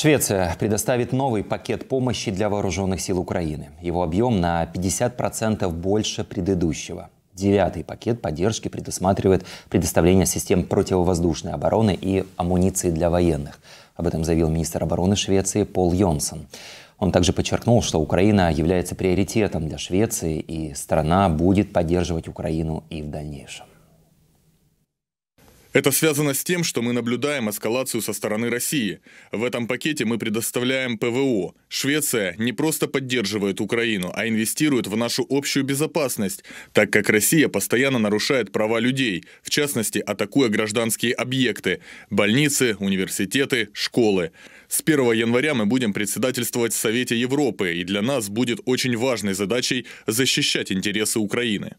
Швеция предоставит новый пакет помощи для вооруженных сил Украины. Его объем на 50% больше предыдущего. Девятый пакет поддержки предусматривает предоставление систем противовоздушной обороны и амуниции для военных. Об этом заявил министр обороны Швеции Пол Йонсон. Он также подчеркнул, что Украина является приоритетом для Швеции, и страна будет поддерживать Украину и в дальнейшем. Это связано с тем, что мы наблюдаем эскалацию со стороны России. В этом пакете мы предоставляем ПВО. Швеция не просто поддерживает Украину, а инвестирует в нашу общую безопасность, так как Россия постоянно нарушает права людей, в частности, атакуя гражданские объекты – больницы, университеты, школы. С 1 января мы будем председательствовать в Совете Европы, и для нас будет очень важной задачей защищать интересы Украины.